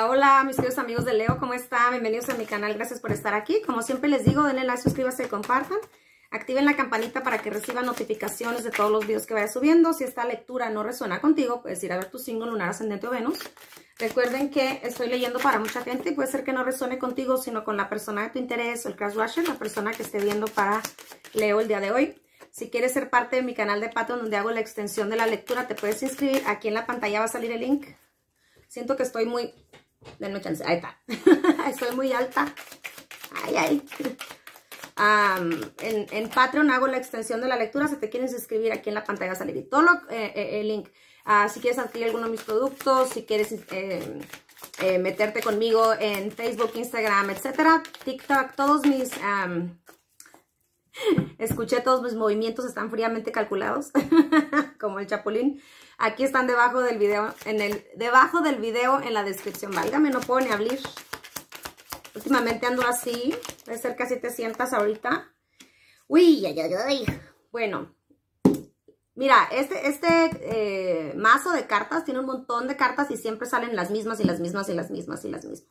Hola, mis queridos amigos de Leo, ¿cómo están? Bienvenidos a mi canal, gracias por estar aquí. Como siempre les digo, denle like, suscríbanse, compartan. Activen la campanita para que reciban notificaciones de todos los videos que vaya subiendo. Si esta lectura no resuena contigo, puedes ir a ver tu signo lunar, ascendente o Venus. Recuerden que estoy leyendo para mucha gente y puede ser que no resuene contigo, sino con la persona de tu interés o el crash washer, la persona que esté viendo para Leo el día de hoy. Si quieres ser parte de mi canal de Patreon donde hago la extensión de la lectura, te puedes inscribir. Aquí en la pantalla va a salir el link. Siento que estoy muy Denme chance. Ahí está. Estoy muy alta. Ay, ay. en, en, Patreon hago la extensión de la lectura. Si te quieres escribir aquí en la pantalla sale eh, eh, el link. Ah, si quieres adquirir alguno de mis productos, si quieres em, eh, meterte conmigo en Facebook, Instagram, etcétera, TikTok, todos mis Escuché todos mis movimientos, están fríamente calculados, como el chapulín. Aquí están debajo del video, en el, debajo del video en la descripción. Válgame, no puedo ni abrir. Últimamente ando así, de cerca así te sientas ahorita. Uy, ay, ay, ay. Bueno, Mira, este, este eh, mazo de cartas tiene un montón de cartas y siempre salen las mismas y las mismas y las mismas y las mismas.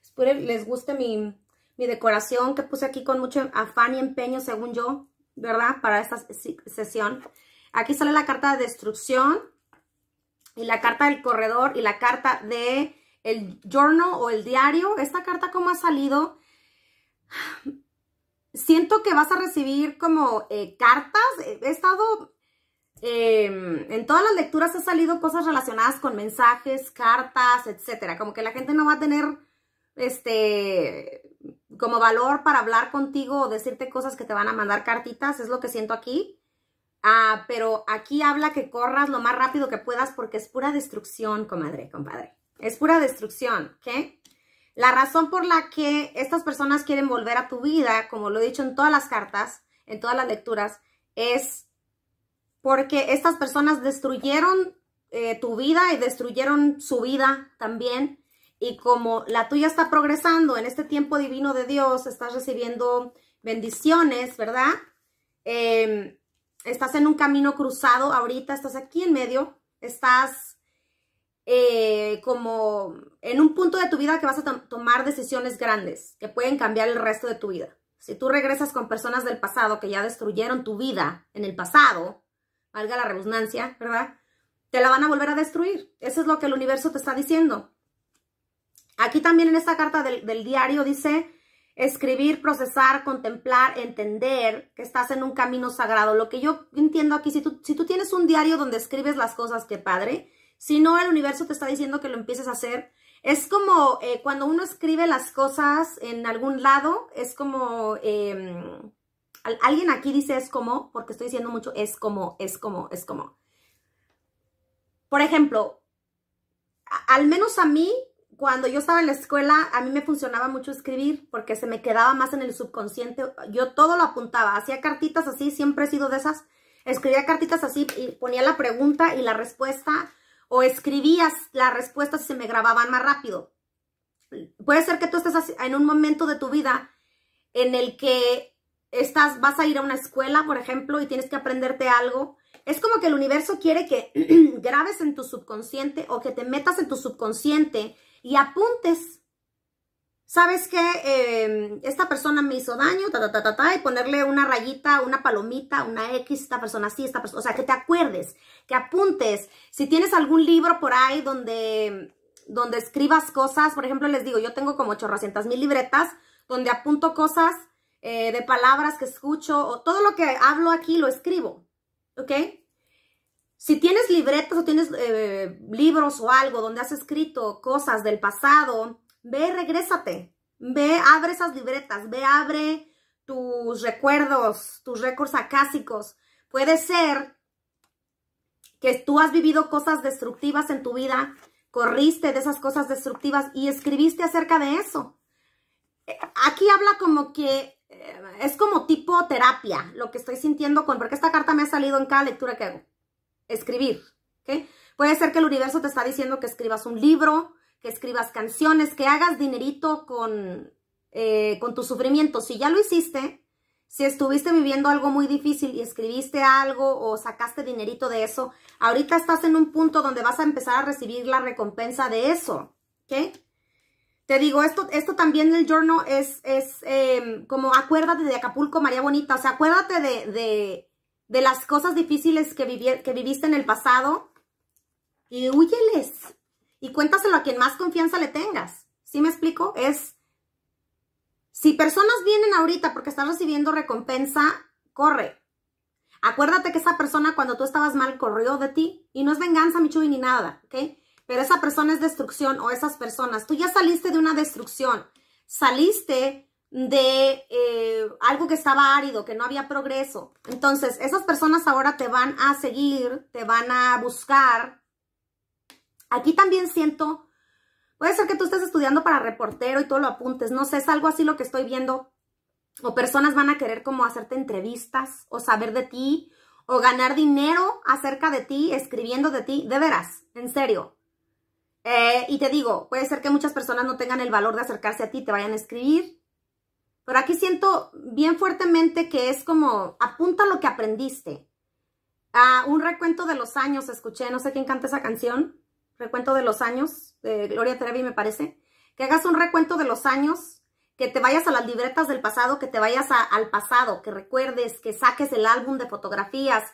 Espero les guste mi, mi decoración que puse aquí con mucho afán y empeño, según yo, ¿verdad? Para esta sesión. Aquí sale la carta de destrucción y la carta del corredor y la carta de el journal o el diario. Esta carta como ha salido, siento que vas a recibir como eh, cartas. He estado, em, en todas las lecturas ha salido cosas relacionadas con mensajes, cartas, etcétera. Como que la gente no va a tener, este, como valor para hablar contigo o decirte cosas que te van a mandar cartitas, es lo que siento aquí. Ah, pero aquí habla que corras lo más rápido que puedas porque es pura destrucción, comadre, compadre. Es pura destrucción, ¿ok? La razón por la que estas personas quieren volver a tu vida, como lo he dicho en todas las cartas, en todas las lecturas, es porque estas personas destruyeron eh, tu vida y destruyeron su vida también y como la tuya está progresando en este tiempo divino de Dios, estás recibiendo bendiciones, ¿verdad? Em, estás en un camino cruzado ahorita, estás aquí en medio, estás eh, como en un punto de tu vida que vas a tomar decisiones grandes que pueden cambiar el resto de tu vida. Si tú regresas con personas del pasado que ya destruyeron tu vida en el pasado, valga la redundancia, ¿verdad? Te la van a volver a destruir. Eso es lo que el universo te está diciendo. Aquí también en esta carta del, diario dice, escribir, procesar, contemplar, entender que estás en un camino sagrado. Lo que yo entiendo aquí, si tú, tienes un diario donde escribes las cosas, qué padre, si no, el universo te está diciendo que lo empieces a hacer. Es como eh, cuando uno escribe las cosas en algún lado, es como... Em, alguien aquí dice es como, porque estoy diciendo mucho es como, es como, es como. Por ejemplo, al menos a mí cuando yo estaba en la escuela, a mí me funcionaba mucho escribir porque se me quedaba más en el subconsciente. Yo todo lo apuntaba, hacía cartitas así, siempre he sido de esas. Escribía cartitas así y ponía la pregunta y la respuesta o escribías la respuesta si se me grababan más rápido. Puede ser que tú estés en un momento de tu vida en el que estás, vas a ir a una escuela, por ejemplo, y tienes que aprenderte algo. Es como que el universo quiere que grabes en tu subconsciente o que te metas en tu subconsciente y apuntes. ¿Sabes qué? Em, esta persona me hizo daño, ta, ta, ta, ta, y ponerle una rayita, una palomita, una X, esta persona sí, esta persona, o sea, que te acuerdes, que apuntes. Si tienes algún libro por ahí donde, donde escribas cosas, por ejemplo, les digo, yo tengo como 800 mil libretas donde apunto cosas eh, de palabras que escucho, o todo lo que hablo aquí lo escribo, ¿ok? Si tienes libretas o tienes eh, libros o algo donde has escrito cosas del pasado, ve, regrésate. Ve, abre esas libretas, ve, abre tus recuerdos, tus récords acásicos. Puede ser que tú has vivido cosas destructivas en tu vida, corriste de esas cosas destructivas y escribiste acerca de eso. Aquí habla como que eh, es como tipo terapia lo que estoy sintiendo con, porque esta carta me ha salido en cada lectura que hago escribir, ¿ok? Puede ser que el universo te está diciendo que escribas un libro, que escribas canciones, que hagas dinerito con, eh, con tu sufrimiento. Si ya lo hiciste, si estuviste viviendo algo muy difícil y escribiste algo o sacaste dinerito de eso, ahorita estás en un punto donde vas a empezar a recibir la recompensa de eso, ¿ok? Te digo, esto, esto también el journal es, es em, como acuérdate de Acapulco, María Bonita, o sea, acuérdate de de las cosas difíciles que, que viviste en el pasado y huyeles y cuéntaselo a quien más confianza le tengas. ¿Sí me explico? Es, si personas vienen ahorita porque están recibiendo recompensa, corre. Acuérdate que esa persona cuando tú estabas mal corrió de ti y no es venganza, Micho, ni nada, ¿ok? Pero esa persona es destrucción o esas personas. Tú ya saliste de una destrucción, saliste de eh, algo que estaba árido, que no había progreso. Entonces, esas personas ahora te van a seguir, te van a buscar. Aquí también siento, puede ser que tú estés estudiando para reportero y todo lo apuntes, no sé, es algo así lo que estoy viendo. O personas van a querer como hacerte entrevistas o saber de ti o ganar dinero acerca de ti, escribiendo de ti, de veras, en serio. Eh, y te digo, puede ser que muchas personas no tengan el valor de acercarse a ti, te vayan a escribir, pero aquí siento bien fuertemente que es como, apunta lo que aprendiste. a un recuento de los años, escuché, no sé quién canta esa canción, recuento de los años, de Gloria Trevi me parece, que hagas un recuento de los años, que te vayas a las libretas del pasado, que te vayas al pasado, que recuerdes, que saques el álbum de fotografías,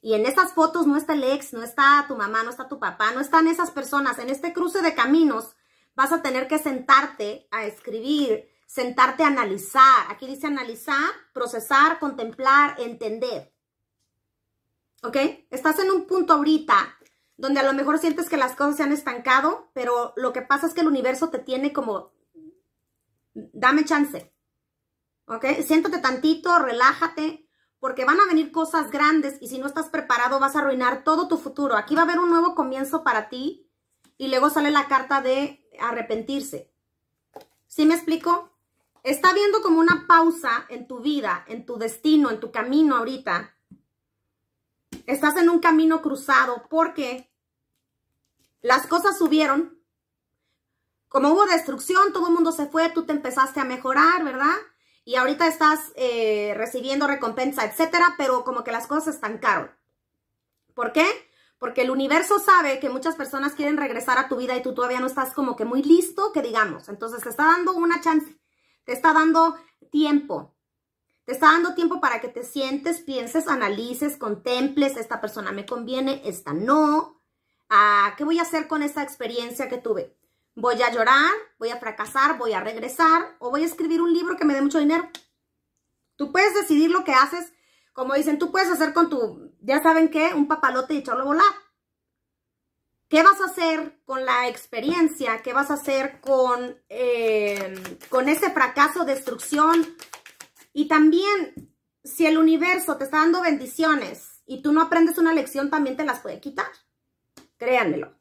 y en esas fotos no está el ex, no está tu mamá, no está tu papá, no están esas personas. En este cruce de caminos vas a tener que sentarte a escribir sentarte a analizar. Aquí dice analizar, procesar, contemplar, entender. ¿Ok? Estás en un punto ahorita donde a lo mejor sientes que las cosas se han estancado, pero lo que pasa es que el universo te tiene como, dame chance. ¿Ok? Siéntate tantito, relájate, porque van a venir cosas grandes y si no estás preparado vas a arruinar todo tu futuro. Aquí va a haber un nuevo comienzo para ti y luego sale la carta de arrepentirse. ¿Sí me explico? está viendo como una pausa en tu vida, en tu destino, en tu camino ahorita. Estás en un camino cruzado porque las cosas subieron. Como hubo destrucción, todo el mundo se fue, tú te empezaste a mejorar, ¿verdad? Y ahorita estás eh, recibiendo recompensa, etcétera, pero como que las cosas estancaron. ¿Por qué? Porque el universo sabe que muchas personas quieren regresar a tu vida y tú todavía no estás como que muy listo, que digamos. Entonces te está dando una chance te está dando tiempo. Te está dando tiempo para que te sientes, pienses, analices, contemples, esta persona me conviene, esta no. Ah, ¿Qué voy a hacer con esta experiencia que tuve? ¿Voy a llorar? ¿Voy a fracasar? ¿Voy a regresar? ¿O voy a escribir un libro que me dé mucho dinero? Tú puedes decidir lo que haces. Como dicen, tú puedes hacer con tu, ya saben qué, un papalote y echarlo a volar. ¿Qué vas a hacer con la experiencia? ¿Qué vas a hacer con, eh, con ese fracaso, destrucción? Y también, si el universo te está dando bendiciones y tú no aprendes una lección, también te las puede quitar. Créanmelo,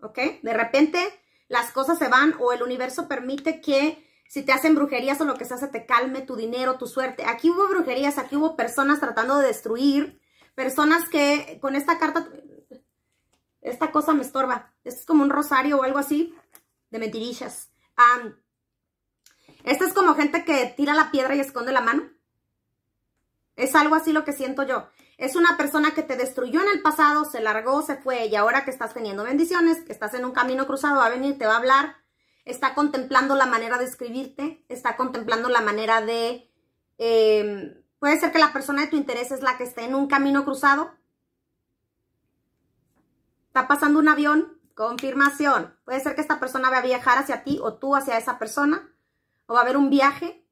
¿ok? De repente las cosas se van o el universo permite que si te hacen brujerías o lo que se hace, te calme tu dinero, tu suerte. Aquí hubo brujerías, aquí hubo personas tratando de destruir, personas que con esta carta esta cosa me estorba. es como un rosario o algo así de mentirillas. esta es como gente que tira la piedra y esconde la mano. Es algo así lo que siento yo. Es una persona que te destruyó en el pasado, se largó, se fue y ahora que estás teniendo bendiciones, que estás en un camino cruzado, va a venir, te va a hablar. Está contemplando la manera de escribirte, está contemplando la manera de... Em, puede ser que la persona de tu interés es la que esté en un camino cruzado, Está pasando un avión, confirmación. Puede ser que esta persona va a viajar hacia ti o tú hacia esa persona. O va a haber un viaje.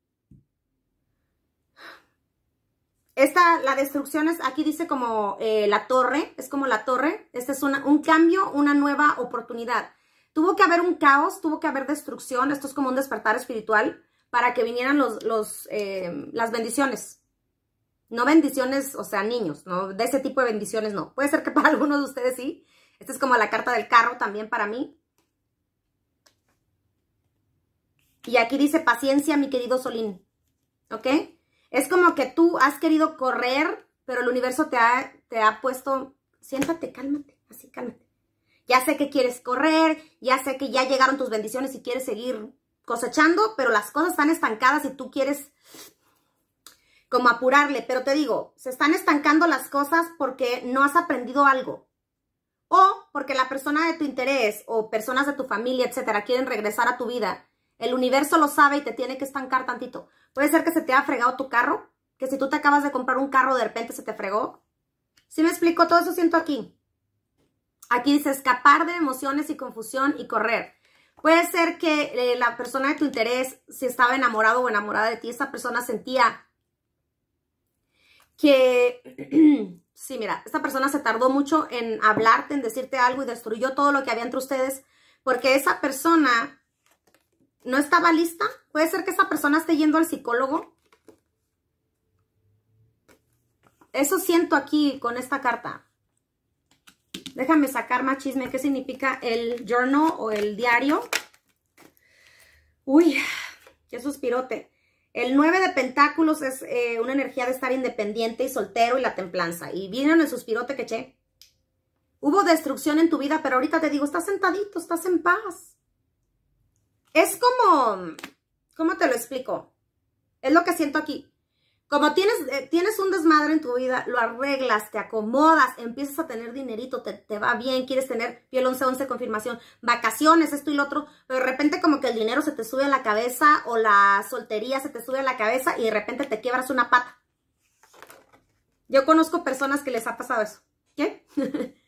Esta, la destrucción es, aquí dice como eh, la torre, es como la torre. Este es un cambio, una nueva oportunidad. Tuvo que haber un caos, tuvo que haber destrucción. Esto es como un despertar espiritual para que vinieran los, em, las bendiciones. No bendiciones, o sea, niños, ¿no? De ese tipo de bendiciones no. Puede ser que para algunos de ustedes sí, esta es como la carta del carro también para mí. Y aquí dice paciencia, mi querido Solín. ¿Ok? Es como que tú has querido correr, pero el universo te ha, te ha puesto... Siéntate, cálmate, así cálmate. Ya sé que quieres correr, ya sé que ya llegaron tus bendiciones y quieres seguir cosechando, pero las cosas están estancadas y tú quieres como apurarle. Pero te digo, se están estancando las cosas porque no has aprendido algo o porque la persona de tu interés o personas de tu familia, etcétera, quieren regresar a tu vida. El universo lo sabe y te tiene que estancar tantito. Puede ser que se te haya fregado tu carro, que si tú te acabas de comprar un carro de repente se te fregó. ¿Sí me explico? Todo eso siento aquí. Aquí dice escapar de emociones y confusión y correr. Puede ser que eh, la persona de tu interés, si estaba enamorado o enamorada de ti, esa persona sentía que Sí, mira, esta persona se tardó mucho en hablarte, en decirte algo y destruyó todo lo que había entre ustedes porque esa persona no estaba lista. Puede ser que esa persona esté yendo al psicólogo. Eso siento aquí con esta carta. Déjame sacar más chisme. ¿Qué significa el journal o el diario? Uy, qué suspirote. El 9 de Pentáculos es eh, una energía de estar independiente y soltero y la templanza. Y vieron el suspirote que che. Hubo destrucción en tu vida, pero ahorita te digo, estás sentadito, estás en paz. Es como, ¿cómo te lo explico? Es lo que siento aquí. Como tienes, eh, tienes un desmadre en tu vida, lo arreglas, te acomodas, empiezas a tener dinerito, te, va bien, quieres tener piel 11-11 confirmación, vacaciones, esto y lo otro, de repente como el dinero se te sube a la cabeza o la soltería se te sube a la cabeza y de repente te quiebras una pata. Yo conozco personas que les ha pasado eso. ¿Qué?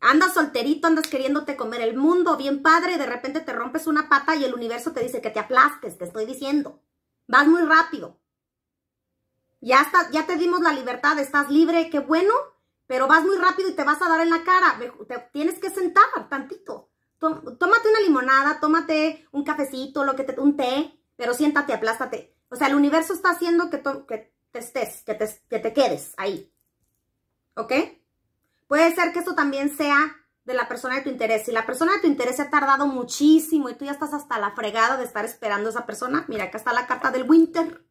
andas solterito, andas queriéndote comer el mundo, bien padre, y de repente te rompes una pata y el universo te dice que te aplastes, te estoy diciendo. Vas muy rápido. Ya, ya te dimos la libertad, estás libre, qué bueno, pero vas muy rápido y te vas a dar en la cara. Te tienes que sentar tantito tómate una limonada, tómate un cafecito, lo que te, un té, pero siéntate, aplástate. O sea, el universo está haciendo que, te estés, que te, quedes ahí. ¿Ok? Puede ser que esto también sea de la persona de tu interés. Si la persona de tu interés ha tardado muchísimo y tú ya estás hasta la fregada de estar esperando a esa persona, mira, acá está la carta del winter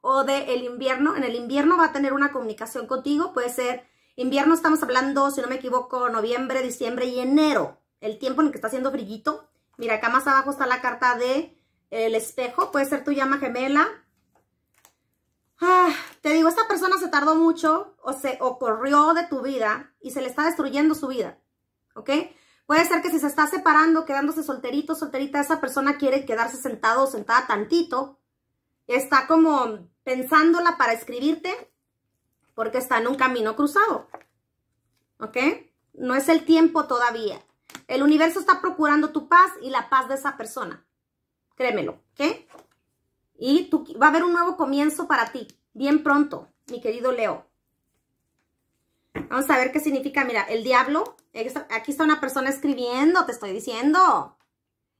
o del invierno. En el invierno va a tener una comunicación contigo. Puede ser, invierno estamos hablando, si no me equivoco, noviembre, diciembre y enero el tiempo en el que está haciendo brillito. Mira, acá más abajo está la carta de el espejo. Puede ser tu llama gemela. Ah, te digo, esta persona se tardó mucho o se ocurrió de tu vida y se le está destruyendo su vida. ¿Ok? Puede ser que si se está separando, quedándose solterito, solterita, esa persona quiere quedarse sentado o sentada tantito. Está como pensándola para escribirte porque está en un camino cruzado. ¿Ok? No es el tiempo todavía. El universo está procurando tu paz y la paz de esa persona. Créemelo, ¿ok? Y tú, va a haber un nuevo comienzo para ti, bien pronto, mi querido Leo. Vamos a ver qué significa. Mira, el diablo, aquí está una persona escribiendo, te estoy diciendo.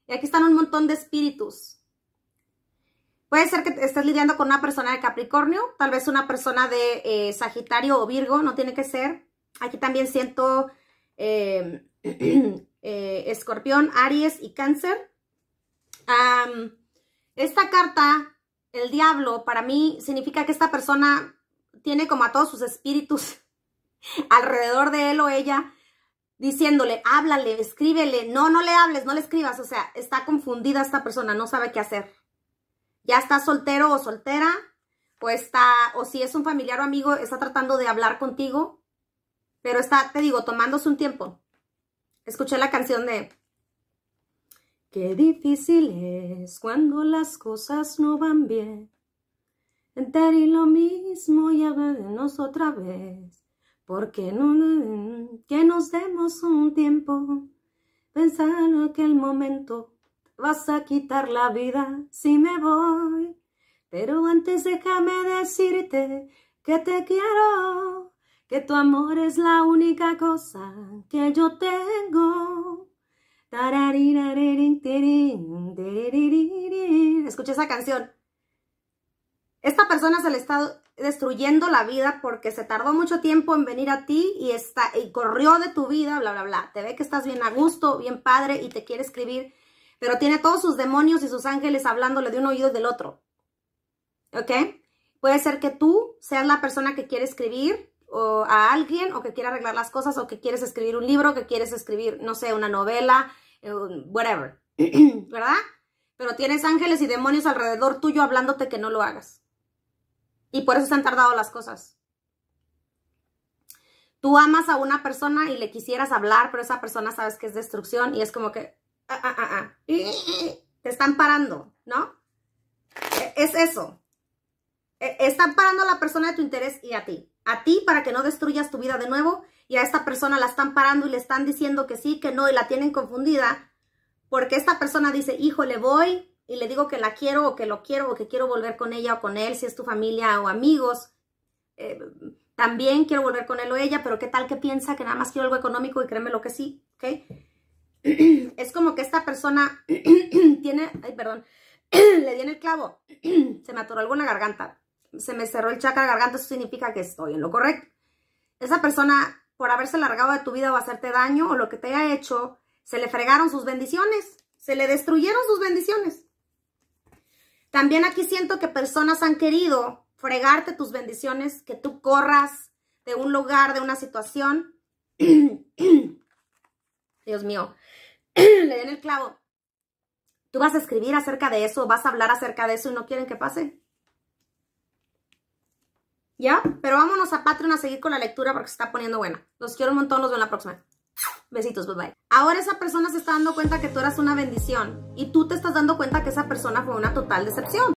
Y aquí están un montón de espíritus. Puede ser que estés lidiando con una persona de Capricornio, tal vez una persona de eh, Sagitario o Virgo, no tiene que ser. Aquí también siento eh, Eh, escorpión, Aries y Cáncer. esta carta, el diablo, para mí significa que esta persona tiene como a todos sus espíritus alrededor de él o ella, diciéndole, háblale, escríbele, no, no le hables, no le escribas, o sea, está confundida esta persona, no sabe qué hacer. Ya está soltero o soltera, o está, o si es un familiar o amigo, está tratando de hablar contigo, pero está, te digo, tomándose un tiempo. Escuché la canción de Qué difícil es cuando las cosas no van bien. Entrar y lo mismo y hablar de otra vez. Porque no, que nos demos un tiempo. Pensar en aquel momento vas a quitar la vida si me voy. Pero antes déjame decirte que te quiero que tu amor es la única cosa que yo tengo. Escucha esa canción. Esta persona se le está destruyendo la vida porque se tardó mucho tiempo en venir a ti y, está, y corrió de tu vida, bla, bla, bla. Te ve que estás bien a gusto, bien padre y te quiere escribir, pero tiene todos sus demonios y sus ángeles hablándole de un oído y del otro. ¿Ok? Puede ser que tú seas la persona que quiere escribir, o a alguien o que quiere arreglar las cosas o que quieres escribir un libro, que quieres escribir, no sé, una novela, eh, whatever, ¿verdad? Pero tienes ángeles y demonios alrededor tuyo hablándote que no lo hagas. Y por eso se han tardado las cosas. Tú amas a una persona y le quisieras hablar, pero esa persona sabes que es destrucción y es como que... Ah, ah, ah, ah te están parando, ¿no? E, es eso. E, están parando a la persona de tu interés y a ti a ti para que no destruyas tu vida de nuevo y a esta persona la están parando y le están diciendo que sí, que no y la tienen confundida porque esta persona dice, hijo, le voy y le digo que la quiero o que lo quiero o que quiero volver con ella o con él, si es tu familia o amigos, eh, también quiero volver con él o ella, pero qué tal que piensa que nada más quiero algo económico y créeme lo que sí, ¿ok? Es como que esta persona tiene, ay, perdón, le di en el clavo, se me atoró alguna garganta se me cerró el chakra garganta, eso significa que estoy en lo correcto. Esa persona, por haberse largado de tu vida o hacerte daño o lo que te haya hecho, se le fregaron sus bendiciones, se le destruyeron sus bendiciones. También aquí siento que personas han querido fregarte tus bendiciones, que tú corras de un lugar, de una situación. Dios mío, le den el clavo. Tú vas a escribir acerca de eso, vas a hablar acerca de eso y no quieren que pase. ¿Ya? Pero vámonos a Patreon a seguir con la lectura porque se está poniendo buena. Los quiero un montón, los veo en la próxima. Besitos, bye bye. Ahora esa persona se está dando cuenta que tú eras una bendición y tú te estás dando cuenta que esa persona fue una total decepción.